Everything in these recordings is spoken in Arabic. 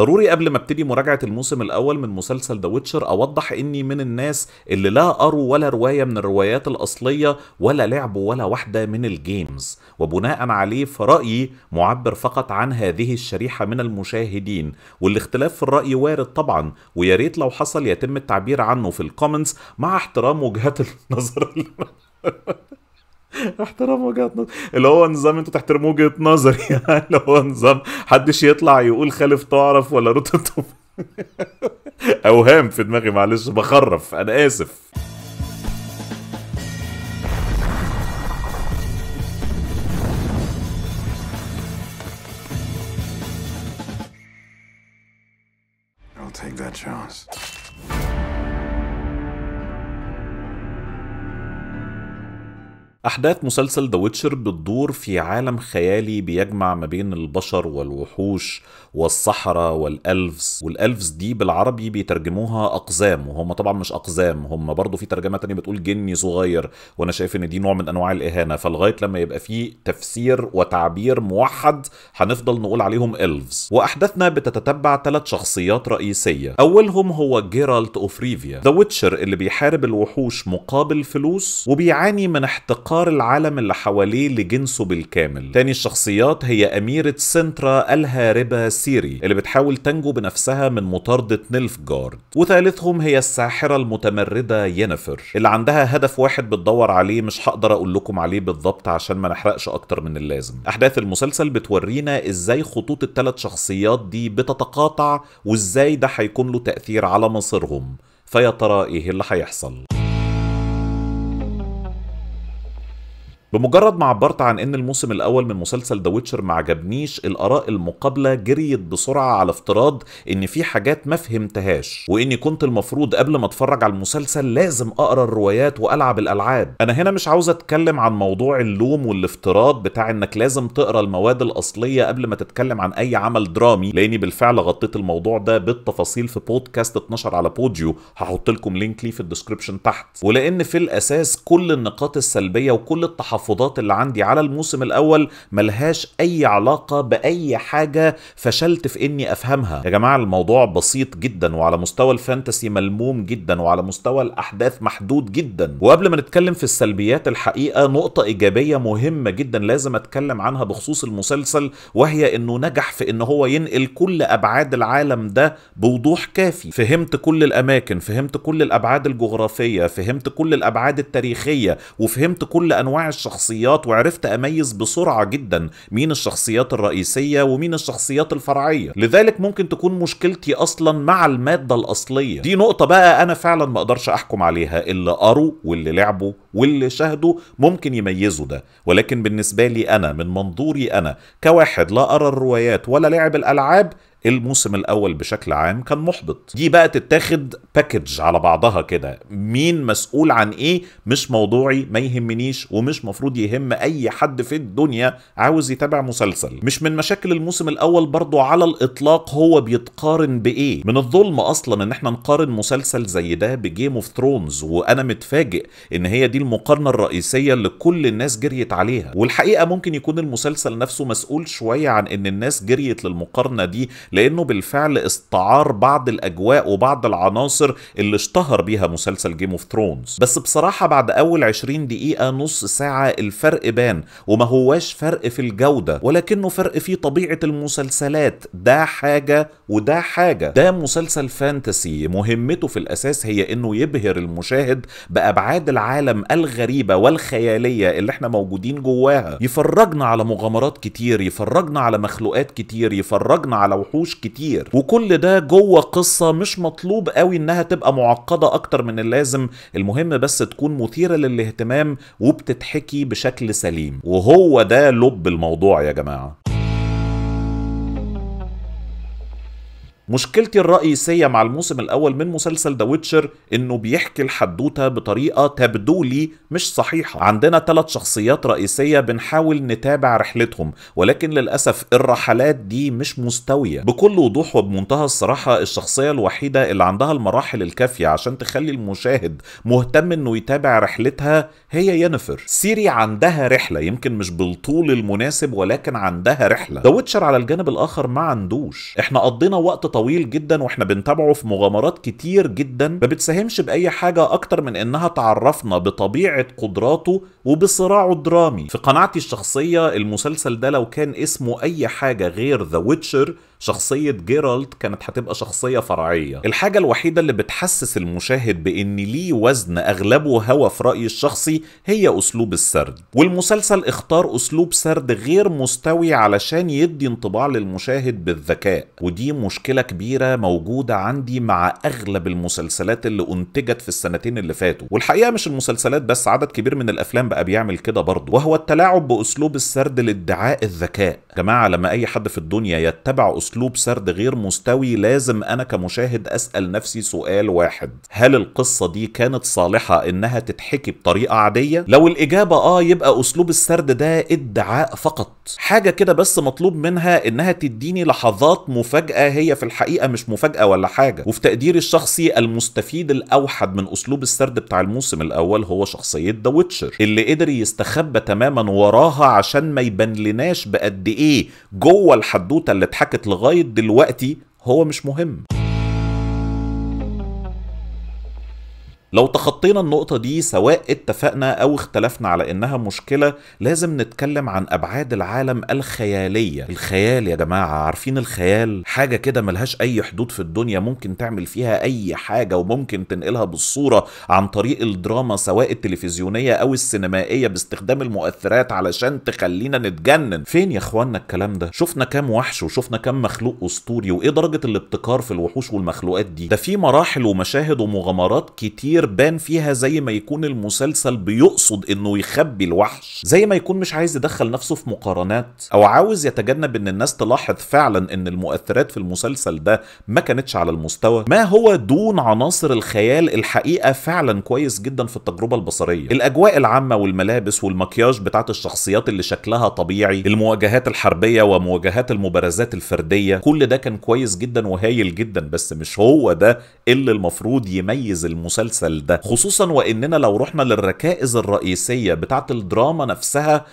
ضروري قبل ما ابتدي مراجعة الموسم الأول من مسلسل ذا ويتشر أوضح إني من الناس اللي لا أروا ولا رواية من الروايات الأصلية ولا لعب ولا واحدة من الجيمز وبناء عليه فرأيي معبر فقط عن هذه الشريحة من المشاهدين والاختلاف في الرأي وارد طبعا ويا ريت لو حصل يتم التعبير عنه في الكومنتس مع احترام وجهات النظر احترام وجهه نظر اللي هو نظام انتوا تحترموا وجهه نظري يعني اللي هو نظام حدش يطلع يقول خالف تعرف ولا رتب اوهام في دماغي معلش بخرف انا اسف I'll take that chance. أحداث مسلسل ذا ويتشر بتدور في عالم خيالي بيجمع ما بين البشر والوحوش والصحراء والألفز والألفز دي بالعربي بيترجموها أقزام وهم طبعا مش أقزام هم برضو في ترجمة تانية بتقول جني صغير وأنا شايف إن دي نوع من أنواع الإهانة فلغاية لما يبقى في تفسير وتعبير موحد هنفضل نقول عليهم ألفز وأحداثنا بتتتبع ثلاث شخصيات رئيسية أولهم هو جيرالت أوف ريفيا ذا ويتشر اللي بيحارب الوحوش مقابل فلوس وبيعاني من احتقار انتقار العالم اللي حواليه لجنسه بالكامل تاني الشخصيات هي أميرة سنترا الهاربة سيري اللي بتحاول تنجو بنفسها من مطاردة نيلفجارد وثالثهم هي الساحرة المتمردة ينفر اللي عندها هدف واحد بتدور عليه مش هقدر أقول لكم عليه بالضبط عشان ما نحرقش أكتر من اللازم أحداث المسلسل بتورينا إزاي خطوط الثلاث شخصيات دي بتتقاطع وإزاي ده هيكون له تأثير على مصيرهم فيا ترى إيه اللي هيحصل بمجرد ما عبرت عن ان الموسم الاول من مسلسل ذا ويتشر ما عجبنيش الاراء المقابله جريت بسرعه على افتراض ان في حاجات ما فهمتهاش واني كنت المفروض قبل ما اتفرج على المسلسل لازم اقرا الروايات والعب الالعاب انا هنا مش عاوز اتكلم عن موضوع اللوم والافتراض بتاع انك لازم تقرا المواد الاصليه قبل ما تتكلم عن اي عمل درامي لاني بالفعل غطيت الموضوع ده بالتفاصيل في بودكاست 12 على بوديو هحط لكم لينك ليه في الديسكربشن تحت ولان في الاساس كل النقاط السلبيه وكل التحفظ التحفظات اللي عندي على الموسم الاول ملهاش اي علاقه باي حاجه فشلت في اني افهمها يا جماعه الموضوع بسيط جدا وعلى مستوى الفانتسي ملموم جدا وعلى مستوى الاحداث محدود جدا وقبل ما نتكلم في السلبيات الحقيقه نقطه ايجابيه مهمه جدا لازم اتكلم عنها بخصوص المسلسل وهي انه نجح في ان هو ينقل كل ابعاد العالم ده بوضوح كافي فهمت كل الاماكن فهمت كل الابعاد الجغرافيه فهمت كل الابعاد التاريخيه وفهمت كل انواع الشخصيات الشخصيات وعرفت اميز بسرعه جدا مين الشخصيات الرئيسيه ومين الشخصيات الفرعيه لذلك ممكن تكون مشكلتي اصلا مع الماده الاصليه دي نقطه بقى انا فعلا ما اقدرش احكم عليها اللي قروا واللي لعبوا واللي شاهدوا ممكن يميزوا ده ولكن بالنسبه لي انا من منظوري انا كواحد لا ارى الروايات ولا لعب الالعاب الموسم الاول بشكل عام كان محبط دي بقى تتاخد باكج على بعضها كده مين مسؤول عن ايه مش موضوعي ما يهمنيش ومش مفروض يهم اي حد في الدنيا عاوز يتابع مسلسل مش من مشاكل الموسم الاول برضو على الاطلاق هو بيتقارن بايه من الظلم اصلا ان احنا نقارن مسلسل زي ده بجيم اوف ثرونز وانا متفاجئ ان هي دي المقارنه الرئيسيه اللي كل الناس جريت عليها والحقيقه ممكن يكون المسلسل نفسه مسؤول شويه عن ان الناس جريت للمقارنه دي لانه بالفعل استعار بعض الاجواء وبعض العناصر اللي اشتهر بيها مسلسل جيم اوف ثرونز بس بصراحه بعد اول 20 دقيقه نص ساعه الفرق بان وما هواش فرق في الجوده ولكنه فرق في طبيعه المسلسلات ده حاجه وده حاجه ده مسلسل فانتسي مهمته في الاساس هي انه يبهر المشاهد بابعاد العالم الغريبه والخياليه اللي احنا موجودين جواها يفرجنا على مغامرات كتير يفرجنا على مخلوقات كتير يفرجنا على وحوش فلوس كتير وكل ده جوه قصة مش مطلوب قوي انها تبقى معقدة اكتر من اللازم المهم بس تكون مثيرة للاهتمام وبتتحكي بشكل سليم وهو ده لب الموضوع يا جماعة مشكلتي الرئيسية مع الموسم الأول من مسلسل ذا ويتشر إنه بيحكي الحدوتة بطريقة تبدو لي مش صحيحة عندنا ثلاث شخصيات رئيسية بنحاول نتابع رحلتهم ولكن للأسف الرحلات دي مش مستوية بكل وضوح وبمنتهى الصراحة الشخصية الوحيدة اللي عندها المراحل الكافية عشان تخلي المشاهد مهتم إنه يتابع رحلتها هي ينفر سيري عندها رحلة يمكن مش بالطول المناسب ولكن عندها رحلة ذا ويتشر على الجانب الآخر ما عندوش احنا قضينا وقت طويل جدا واحنا بنتابعه في مغامرات كتير جدا ما بتساهمش باي حاجه اكتر من انها تعرفنا بطبيعه قدراته وبصراعه الدرامي في قناعتي الشخصيه المسلسل ده لو كان اسمه اي حاجه غير ذا ويتشر شخصية جيرالد كانت هتبقى شخصية فرعية الحاجة الوحيدة اللي بتحسس المشاهد بان ليه وزن اغلبه هوى في رأيي الشخصي هي اسلوب السرد والمسلسل اختار اسلوب سرد غير مستوي علشان يدي انطباع للمشاهد بالذكاء ودي مشكلة كبيرة موجودة عندي مع اغلب المسلسلات اللي انتجت في السنتين اللي فاتوا والحقيقة مش المسلسلات بس عدد كبير من الافلام بقى بيعمل كده برضه وهو التلاعب باسلوب السرد لادعاء الذكاء جماعة لما اي حد في الدنيا يتبع اسلوب اسلوب سرد غير مستوي لازم انا كمشاهد اسال نفسي سؤال واحد هل القصه دي كانت صالحه انها تتحكي بطريقه عاديه لو الاجابه اه يبقى اسلوب السرد ده ادعاء فقط حاجه كده بس مطلوب منها انها تديني لحظات مفاجاه هي في الحقيقه مش مفاجاه ولا حاجه وفي تقديري الشخصي المستفيد الاوحد من اسلوب السرد بتاع الموسم الاول هو شخصيه ذا ويتشر اللي قدر يستخبى تماما وراها عشان ما يبان لناش بقد ايه جوه الحدوته اللي اتحكت لغايه لغايه دلوقتي هو مش مهم لو تخطينا النقطة دي سواء اتفقنا أو اختلفنا على إنها مشكلة لازم نتكلم عن أبعاد العالم الخيالية الخيال يا جماعة عارفين الخيال حاجة كده ملهاش أي حدود في الدنيا ممكن تعمل فيها أي حاجة وممكن تنقلها بالصورة عن طريق الدراما سواء التلفزيونية أو السينمائية باستخدام المؤثرات علشان تخلينا نتجنن فين يا إخوانا الكلام ده شفنا كام وحش وشفنا كام مخلوق أسطوري وإيه درجة الابتكار في الوحوش والمخلوقات دي ده في مراحل ومشاهد ومغامرات كتير الظاهر بان فيها زي ما يكون المسلسل بيقصد انه يخبي الوحش زي ما يكون مش عايز يدخل نفسه في مقارنات او عاوز يتجنب ان الناس تلاحظ فعلا ان المؤثرات في المسلسل ده ما كانتش على المستوى ما هو دون عناصر الخيال الحقيقه فعلا كويس جدا في التجربه البصريه الاجواء العامه والملابس والمكياج بتاعت الشخصيات اللي شكلها طبيعي المواجهات الحربيه ومواجهات المبارزات الفرديه كل ده كان كويس جدا وهايل جدا بس مش هو ده اللي المفروض يميز المسلسل المسلسل ده خصوصا واننا لو رحنا للركائز الرئيسيه بتاعه الدراما نفسها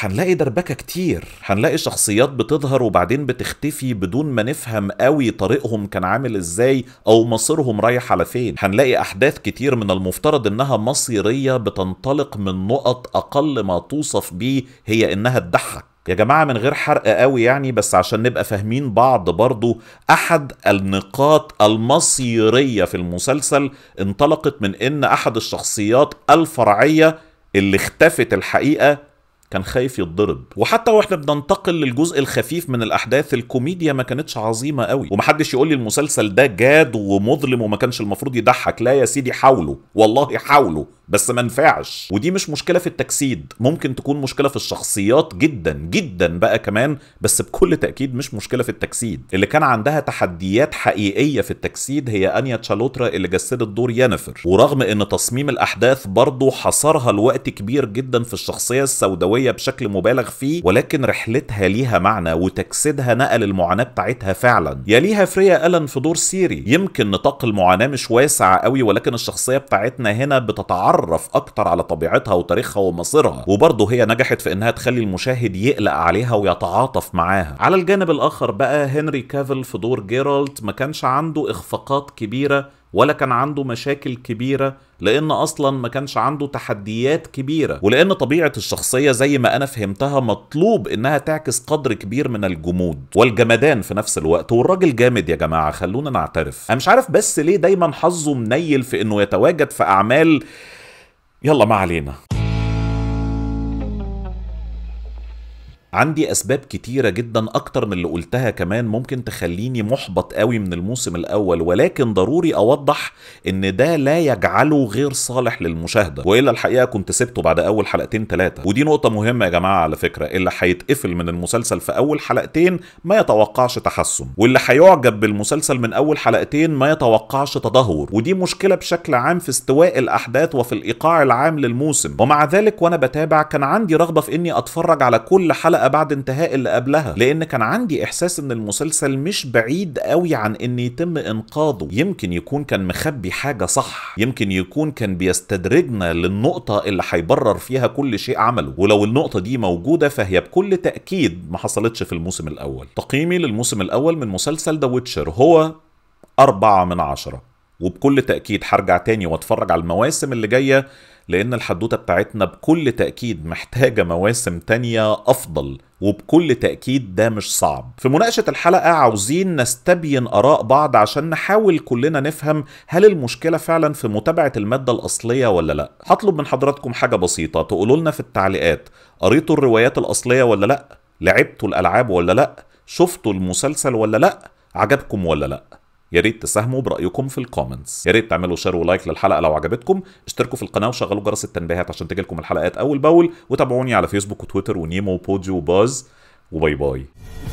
هنلاقي دربكة كتير هنلاقي شخصيات بتظهر وبعدين بتختفي بدون ما نفهم قوي طريقهم كان عامل ازاي او مصيرهم رايح على فين هنلاقي احداث كتير من المفترض انها مصيرية بتنطلق من نقط اقل ما توصف بيه هي انها تضحك يا جماعة من غير حرق قوي يعني بس عشان نبقى فاهمين بعض برضو أحد النقاط المصيرية في المسلسل انطلقت من إن أحد الشخصيات الفرعية اللي اختفت الحقيقة كان خايف يتضرب وحتى واحنا بننتقل للجزء الخفيف من الاحداث الكوميديا ما كانتش عظيمه قوي ومحدش يقول لي المسلسل ده جاد ومظلم وما كانش المفروض يضحك لا يا سيدي حاولوا والله حاولوا بس ما نفعش ودي مش مشكله في التجسيد ممكن تكون مشكله في الشخصيات جدا جدا بقى كمان بس بكل تاكيد مش مشكله في التجسيد اللي كان عندها تحديات حقيقيه في التجسيد هي انيا تشالوترا اللي جسدت دور يانفر ورغم ان تصميم الاحداث برضه حصرها لوقت كبير جدا في الشخصيه السوداويه القضية بشكل مبالغ فيه ولكن رحلتها ليها معنى وتجسيدها نقل المعاناة بتاعتها فعلا يليها فريا ألن في دور سيري يمكن نطاق المعاناة مش واسع قوي ولكن الشخصية بتاعتنا هنا بتتعرف أكتر على طبيعتها وتاريخها ومصيرها وبرضه هي نجحت في إنها تخلي المشاهد يقلق عليها ويتعاطف معاها على الجانب الآخر بقى هنري كافل في دور جيرالت ما كانش عنده إخفاقات كبيرة ولا كان عنده مشاكل كبيره لان اصلا ما كانش عنده تحديات كبيره ولان طبيعه الشخصيه زي ما انا فهمتها مطلوب انها تعكس قدر كبير من الجمود والجمدان في نفس الوقت والراجل جامد يا جماعه خلونا نعترف انا مش عارف بس ليه دايما حظه منيل في انه يتواجد في اعمال يلا ما علينا عندي اسباب كتيره جدا اكتر من اللي قلتها كمان ممكن تخليني محبط قوي من الموسم الاول ولكن ضروري اوضح ان ده لا يجعله غير صالح للمشاهده والا الحقيقه كنت سبته بعد اول حلقتين ثلاثه ودي نقطه مهمه يا جماعه على فكره اللي هيتقفل من المسلسل في اول حلقتين ما يتوقعش تحسن واللي هيعجب بالمسلسل من اول حلقتين ما يتوقعش تدهور ودي مشكله بشكل عام في استواء الاحداث وفي الايقاع العام للموسم ومع ذلك وانا بتابع كان عندي رغبه في اني اتفرج على كل حلقه الحلقه بعد انتهاء اللي قبلها لان كان عندي احساس ان المسلسل مش بعيد قوي عن ان يتم انقاذه يمكن يكون كان مخبي حاجه صح يمكن يكون كان بيستدرجنا للنقطه اللي هيبرر فيها كل شيء عمله ولو النقطه دي موجوده فهي بكل تاكيد ما حصلتش في الموسم الاول تقييمي للموسم الاول من مسلسل ذا ويتشر هو أربعة من عشرة وبكل تأكيد هرجع تاني واتفرج على المواسم اللي جايه لأن الحدوتة بتاعتنا بكل تأكيد محتاجة مواسم تانية أفضل وبكل تأكيد ده مش صعب في مناقشة الحلقة عاوزين نستبين آراء بعض عشان نحاول كلنا نفهم هل المشكلة فعلا في متابعة المادة الأصلية ولا لا هطلب من حضراتكم حاجة بسيطة تقولوا لنا في التعليقات قريتوا الروايات الأصلية ولا لا لعبتوا الألعاب ولا لا شفتوا المسلسل ولا لا عجبكم ولا لا يا ريت تساهموا برايكم في الكومنتس يا ريت تعملوا شير ولايك للحلقه لو عجبتكم اشتركوا في القناه وشغلوا جرس التنبيهات عشان تجيلكم الحلقات اول باول وتابعوني على فيسبوك وتويتر ونيمو وبوديو وباز وباي باي